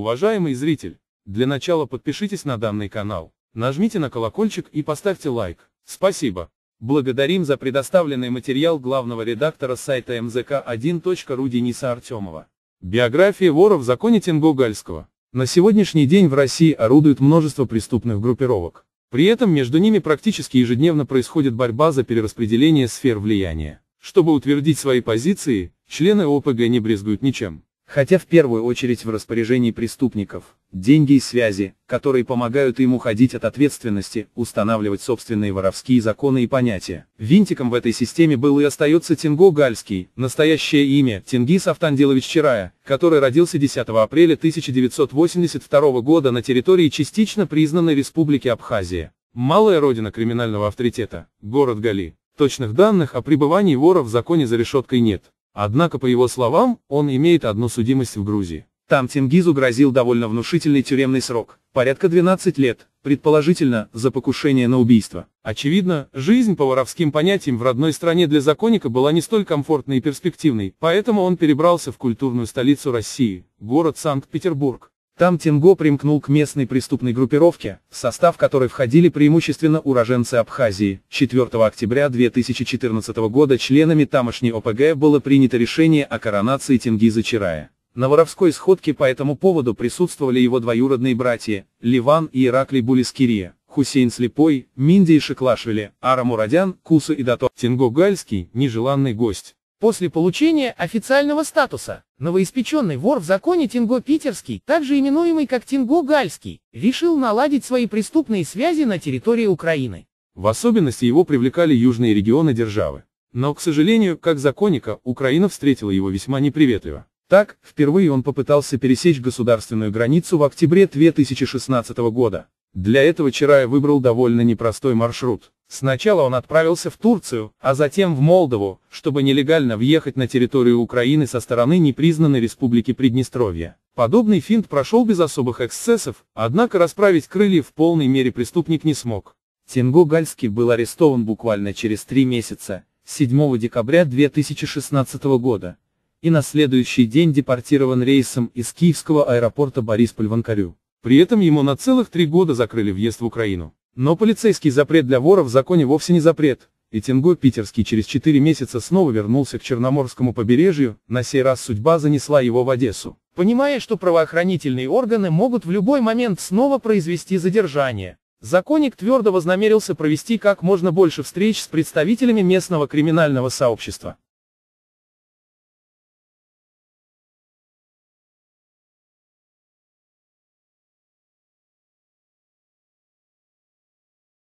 Уважаемый зритель, для начала подпишитесь на данный канал, нажмите на колокольчик и поставьте лайк. Спасибо. Благодарим за предоставленный материал главного редактора сайта mzk1.ru Дениса Артемова. Биография воров в законе Тенгогальского. На сегодняшний день в России орудует множество преступных группировок. При этом между ними практически ежедневно происходит борьба за перераспределение сфер влияния. Чтобы утвердить свои позиции, члены ОПГ не брезгуют ничем. Хотя в первую очередь в распоряжении преступников, деньги и связи, которые помогают им уходить от ответственности, устанавливать собственные воровские законы и понятия. Винтиком в этой системе был и остается Тинго Гальский, настоящее имя Тингис Автандилович Чирая, который родился 10 апреля 1982 года на территории частично признанной Республики Абхазия. Малая родина криминального авторитета, город Гали. Точных данных о пребывании воров в законе за решеткой нет. Однако, по его словам, он имеет одну судимость в Грузии. Там Тингизу грозил довольно внушительный тюремный срок, порядка 12 лет, предположительно, за покушение на убийство. Очевидно, жизнь по воровским понятиям в родной стране для законника была не столь комфортной и перспективной, поэтому он перебрался в культурную столицу России, город Санкт-Петербург. Там Тинго примкнул к местной преступной группировке, в состав которой входили преимущественно уроженцы Абхазии. 4 октября 2014 года членами тамошней ОПГ было принято решение о коронации Тенгиза Чирая. На воровской сходке по этому поводу присутствовали его двоюродные братья, Ливан и Ираклий Булискирия, Хусейн Слепой, Минди и Шеклашвили, Ара Мурадян, Куса и Дато. Тинго Гальский, нежеланный гость. После получения официального статуса, новоиспеченный вор в законе Тинго Питерский, также именуемый как Тинго Гальский, решил наладить свои преступные связи на территории Украины. В особенности его привлекали южные регионы державы. Но, к сожалению, как законника, Украина встретила его весьма неприветливо. Так, впервые он попытался пересечь государственную границу в октябре 2016 года. Для этого чирая выбрал довольно непростой маршрут. Сначала он отправился в Турцию, а затем в Молдову, чтобы нелегально въехать на территорию Украины со стороны непризнанной республики Приднестровья. Подобный финт прошел без особых эксцессов, однако расправить крылья в полной мере преступник не смог. Тенго Гальский был арестован буквально через три месяца, 7 декабря 2016 года, и на следующий день депортирован рейсом из киевского аэропорта Борисполь-Ванкарю. При этом ему на целых три года закрыли въезд в Украину. Но полицейский запрет для воров в законе вовсе не запрет, и Тинго Питерский через 4 месяца снова вернулся к Черноморскому побережью, на сей раз судьба занесла его в Одессу. Понимая, что правоохранительные органы могут в любой момент снова произвести задержание, законник твердо вознамерился провести как можно больше встреч с представителями местного криминального сообщества.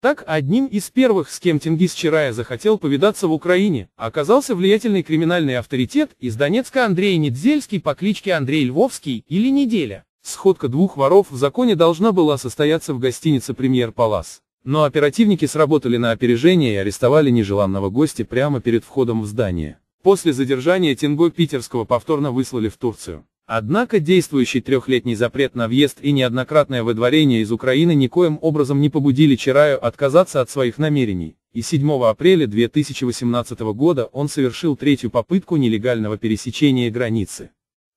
Так, одним из первых, с кем Тингис Чарая захотел повидаться в Украине, оказался влиятельный криминальный авторитет из Донецка Андрей Недзельский по кличке Андрей Львовский или Неделя. Сходка двух воров в законе должна была состояться в гостинице «Премьер Палас». Но оперативники сработали на опережение и арестовали нежеланного гостя прямо перед входом в здание. После задержания Тинго Питерского повторно выслали в Турцию. Однако действующий трехлетний запрет на въезд и неоднократное выдворение из Украины никоим образом не побудили Чираю отказаться от своих намерений, и 7 апреля 2018 года он совершил третью попытку нелегального пересечения границы.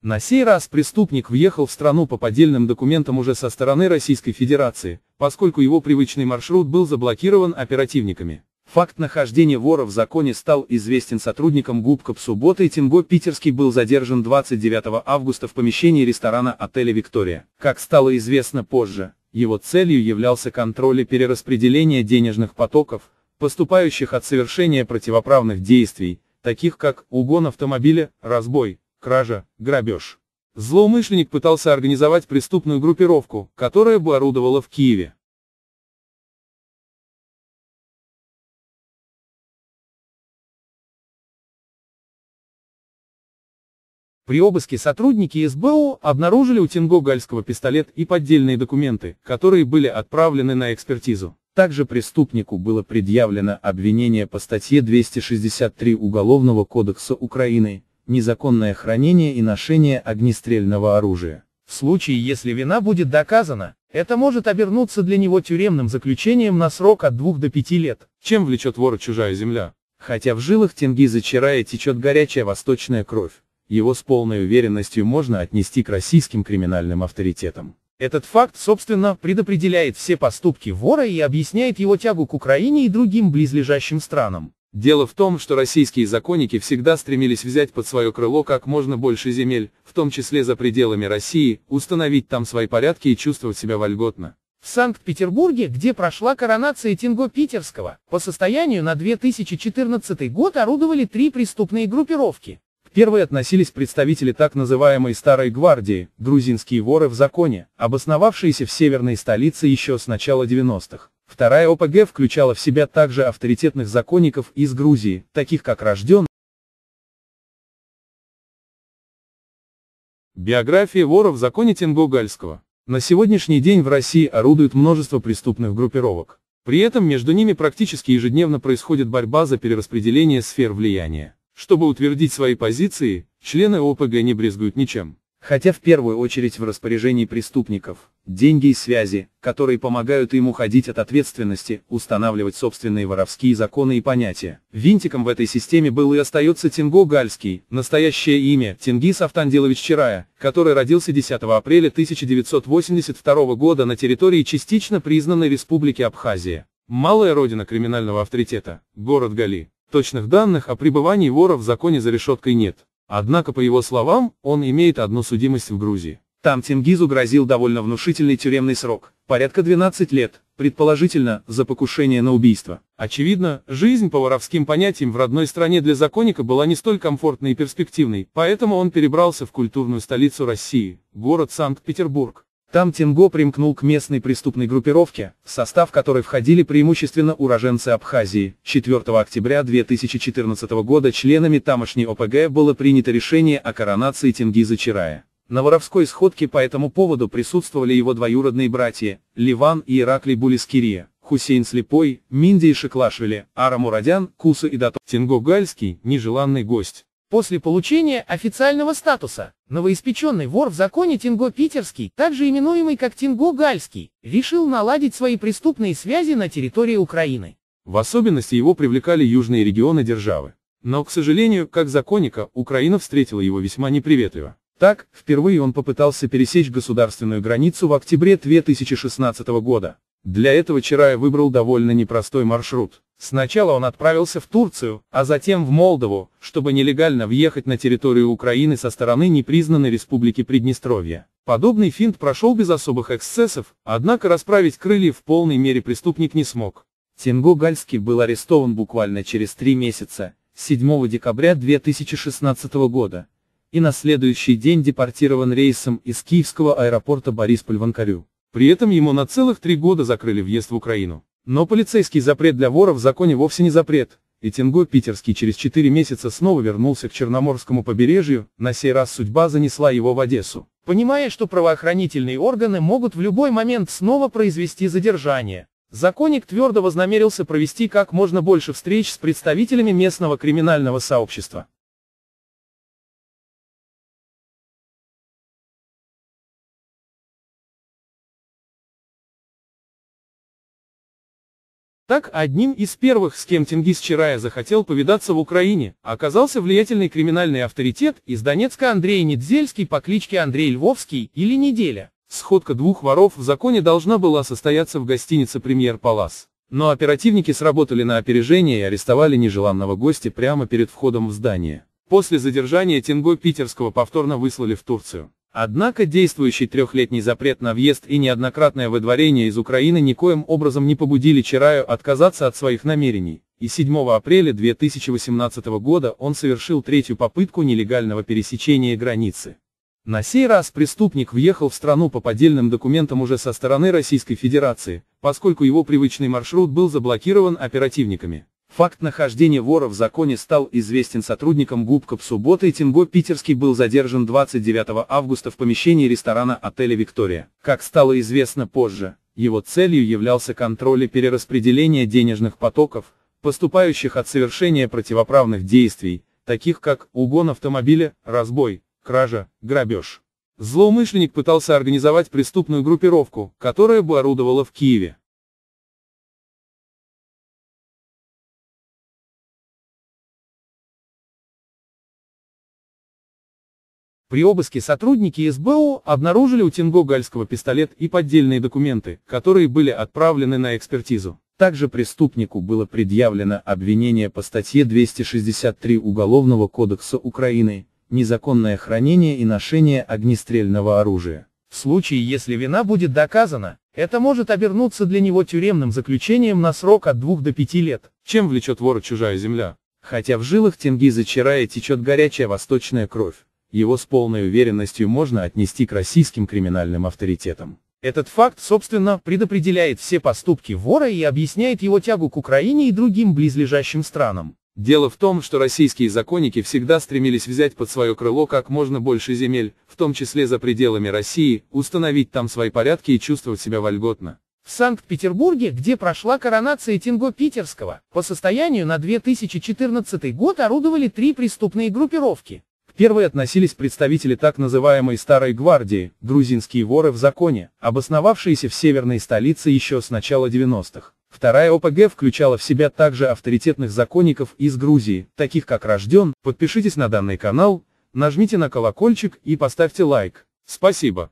На сей раз преступник въехал в страну по поддельным документам уже со стороны Российской Федерации, поскольку его привычный маршрут был заблокирован оперативниками. Факт нахождения вора в законе стал известен сотрудникам ГУП Капсубота и Тинго Питерский был задержан 29 августа в помещении ресторана отеля «Виктория». Как стало известно позже, его целью являлся контроль и перераспределение денежных потоков, поступающих от совершения противоправных действий, таких как угон автомобиля, разбой, кража, грабеж. Злоумышленник пытался организовать преступную группировку, которая бы орудовала в Киеве. При обыске сотрудники СБУ обнаружили у Тинго Гальского пистолет и поддельные документы, которые были отправлены на экспертизу. Также преступнику было предъявлено обвинение по статье 263 Уголовного кодекса Украины «Незаконное хранение и ношение огнестрельного оружия». В случае, если вина будет доказана, это может обернуться для него тюремным заключением на срок от 2 до 5 лет. Чем влечет вора чужая земля? Хотя в жилах Тенгиза зачарая течет горячая восточная кровь его с полной уверенностью можно отнести к российским криминальным авторитетам. Этот факт, собственно, предопределяет все поступки вора и объясняет его тягу к Украине и другим близлежащим странам. Дело в том, что российские законники всегда стремились взять под свое крыло как можно больше земель, в том числе за пределами России, установить там свои порядки и чувствовать себя вольготно. В Санкт-Петербурге, где прошла коронация Тинго Питерского, по состоянию на 2014 год орудовали три преступные группировки. Первые относились представители так называемой «старой гвардии», грузинские воры в законе, обосновавшиеся в северной столице еще с начала 90-х. Вторая ОПГ включала в себя также авторитетных законников из Грузии, таких как рожден. Биография воров в законе Гальского. На сегодняшний день в России орудует множество преступных группировок. При этом между ними практически ежедневно происходит борьба за перераспределение сфер влияния. Чтобы утвердить свои позиции, члены ОПГ не брезгуют ничем. Хотя в первую очередь в распоряжении преступников, деньги и связи, которые помогают им уходить от ответственности, устанавливать собственные воровские законы и понятия. Винтиком в этой системе был и остается Тинго Гальский, настоящее имя Тингис Автандилович Чирая, который родился 10 апреля 1982 года на территории частично признанной Республики Абхазия. Малая родина криминального авторитета, город Гали. Точных данных о пребывании вора в законе за решеткой нет. Однако, по его словам, он имеет одну судимость в Грузии. Там Тенгизу грозил довольно внушительный тюремный срок, порядка 12 лет, предположительно, за покушение на убийство. Очевидно, жизнь по воровским понятиям в родной стране для законника была не столь комфортной и перспективной, поэтому он перебрался в культурную столицу России, город Санкт-Петербург. Там Тинго примкнул к местной преступной группировке, в состав которой входили преимущественно уроженцы Абхазии. 4 октября 2014 года членами тамошней ОПГ было принято решение о коронации Тенгиза Чирая. На воровской сходке по этому поводу присутствовали его двоюродные братья, Ливан и Ираклий Булискирия, Хусейн Слепой, Минди и Шеклашвили, Ара Мурадян, Куса и Дато. Тинго Гальский, нежеланный гость. После получения официального статуса, новоиспеченный вор в законе Тинго Питерский, также именуемый как Тинго Гальский, решил наладить свои преступные связи на территории Украины. В особенности его привлекали южные регионы державы. Но, к сожалению, как законника, Украина встретила его весьма неприветливо. Так, впервые он попытался пересечь государственную границу в октябре 2016 года. Для этого Чарая выбрал довольно непростой маршрут. Сначала он отправился в Турцию, а затем в Молдову, чтобы нелегально въехать на территорию Украины со стороны непризнанной республики Приднестровья. Подобный финт прошел без особых эксцессов, однако расправить крылья в полной мере преступник не смог. Тенго Гальский был арестован буквально через три месяца, 7 декабря 2016 года, и на следующий день депортирован рейсом из киевского аэропорта Борисполь в Анкарю. При этом ему на целых три года закрыли въезд в Украину. Но полицейский запрет для вора в законе вовсе не запрет, и Тинго Питерский через 4 месяца снова вернулся к Черноморскому побережью, на сей раз судьба занесла его в Одессу. Понимая, что правоохранительные органы могут в любой момент снова произвести задержание, законник твердо вознамерился провести как можно больше встреч с представителями местного криминального сообщества. Так, одним из первых, с кем Тингис Чарая захотел повидаться в Украине, оказался влиятельный криминальный авторитет из Донецка Андрей Недзельский по кличке Андрей Львовский или Неделя. Сходка двух воров в законе должна была состояться в гостинице «Премьер Палас». Но оперативники сработали на опережение и арестовали нежеланного гостя прямо перед входом в здание. После задержания Тинго Питерского повторно выслали в Турцию. Однако действующий трехлетний запрет на въезд и неоднократное выдворение из Украины никоим образом не побудили Чираю отказаться от своих намерений, и 7 апреля 2018 года он совершил третью попытку нелегального пересечения границы. На сей раз преступник въехал в страну по поддельным документам уже со стороны Российской Федерации, поскольку его привычный маршрут был заблокирован оперативниками. Факт нахождения вора в законе стал известен сотрудникам ГУПКО субботы и Тинго Питерский был задержан 29 августа в помещении ресторана отеля «Виктория». Как стало известно позже, его целью являлся контроль и перераспределение денежных потоков, поступающих от совершения противоправных действий, таких как угон автомобиля, разбой, кража, грабеж. Злоумышленник пытался организовать преступную группировку, которая бы орудовала в Киеве. При обыске сотрудники СБУ обнаружили у Тинго Гальского пистолет и поддельные документы, которые были отправлены на экспертизу. Также преступнику было предъявлено обвинение по статье 263 Уголовного кодекса Украины «Незаконное хранение и ношение огнестрельного оружия». В случае, если вина будет доказана, это может обернуться для него тюремным заключением на срок от 2 до 5 лет. Чем влечет вора чужая земля? Хотя в жилах Тенгиза Чарая течет горячая восточная кровь его с полной уверенностью можно отнести к российским криминальным авторитетам. Этот факт, собственно, предопределяет все поступки вора и объясняет его тягу к Украине и другим близлежащим странам. Дело в том, что российские законники всегда стремились взять под свое крыло как можно больше земель, в том числе за пределами России, установить там свои порядки и чувствовать себя вольготно. В Санкт-Петербурге, где прошла коронация Тинго Питерского, по состоянию на 2014 год орудовали три преступные группировки. К первой относились представители так называемой Старой Гвардии, грузинские воры в законе, обосновавшиеся в северной столице еще с начала 90-х. Вторая ОПГ включала в себя также авторитетных законников из Грузии, таких как Рожден, подпишитесь на данный канал, нажмите на колокольчик и поставьте лайк. Спасибо.